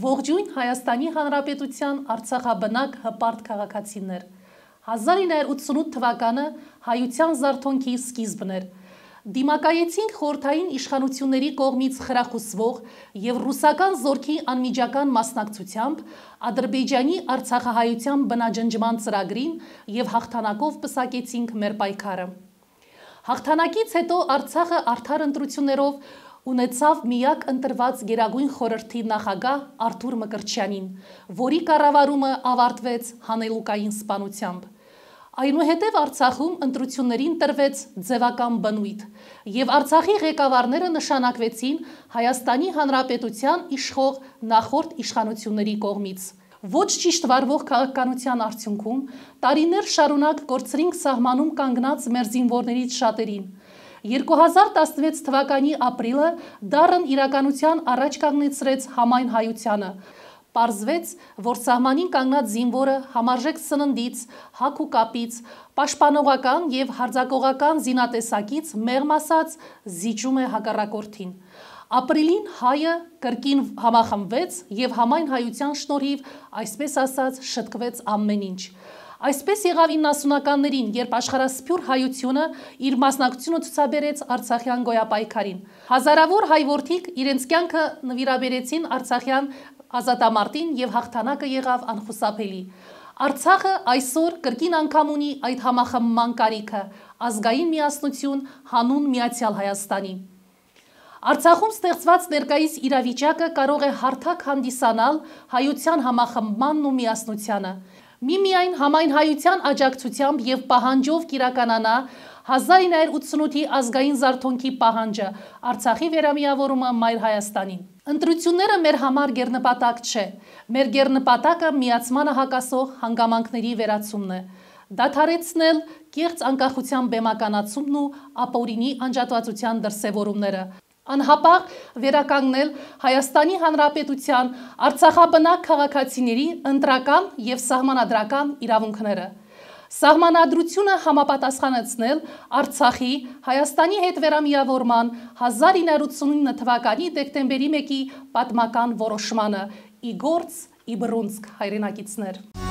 Ողջույն Հայաստանի Հանրապետության Արցախաբնակ հպարտ քաղաքացիներ։ 1988 թվականը հայության զարթոնքի սկիզբն էր։ Դիմակայեցինք խորթային իշխանությունների կողմից խրախուսվող եւ ռուսական զորքի անմիջական մասնակցությամբ Ադրբեջանի Արցախահայության բնաջնջման ծրագրին եւ հաղթանակով պսակեցինք մեր պայքարը։ Հաղթանակից հետո Արցախը արդար ընտրություններով ունեցավ միակ ընտրված Գերագույն խորհրդի նախագահ Արթուր Մկրտչյանին, որի կառավարումը ավարտվեց հանելուկային սպանությամբ։ Այնուհետև Արցախում ընտրություններին տրվեց ձևական բնույթ, եւ Արցախի ղեկավարները նշանակվեցին Հայաստանի Հանրապետության իշխող նախորդ իշխանությունների կողմից ոչ ճիշտ վարվող քաղաքականության արդյունքում տարիներ շարունակ կորցրինք սահմանում կանգնած մեր զինվորներից շատերին։ 2016 թվականի ապրիլը դարն իրականության առաջ կանգնեցրեց համայն հայությանը։ Պարզվեց, որ սահմանին կանգնած զինվորը համարժեք սննդից, հակ ու կապից, պաշտպանողական եւ հարձակողական զինատեսակից մեղմ ասած զիջում է հակառակորդին։ Ապրիլին հայը կրկին համախմբվեց եւ համայն հայության շնորհիվ, այսպես ասած, շտկվեց ամեն ինչ։ Այսպես եղավ 90-ականներին, երբ աշխարհասփյուր հայությունը իր մասնակցությունը ցուցաբերեց Արցախյան գոյապայքարին։ Հազարավոր հայ որդիկ իրենց կյանքը նվիրաբերեցին Արցախյան ազատամարտին եւ հաղթանակը եղավ անխուսափելի։ Արցախը այսօր կրկին անգամ ունի այդ համախմբման կարիքը՝ ազգային միասնություն հանուն Միացյալ Հայաստանի։ Արցախում ստեղծված ներկայիս իրավիճակը կարող է հարթակ հանդիսանալ հայության համախմբմանն ու միասնությանը միմիայն համայն հայության աջակցությամբ եւ պահանջով կիրականանա 1988-ի ազգային զարթոնքի պահանջը, Արցախի վերամիավորումը Մայր Հայաստանին։ Ընտրությունները մեր համար գերնպատակ չէ։ Մեր գերնպատակը միացմանը հակասող հանգամանքների վերացումն է։ Դադարեցնել կեղծ անկախության բեմականացումն ու ապօրինի անջատվածության դրսևորումները, Անհապաղ վերականգնել Հայաստանի Հանրապետության Արցախաբնակ քաղաքացիների ընտրական եւ սահմանադրական իրավունքները։ Սահմանադրությունը համապատասխանեցնել Արցախի Հայաստանի հետ վերամիավորման 1989 թվականի դեկտեմբերի 1-ի պատմական որոշմանը՝ ի գործ, ի բռունցք հայրենակիցներ։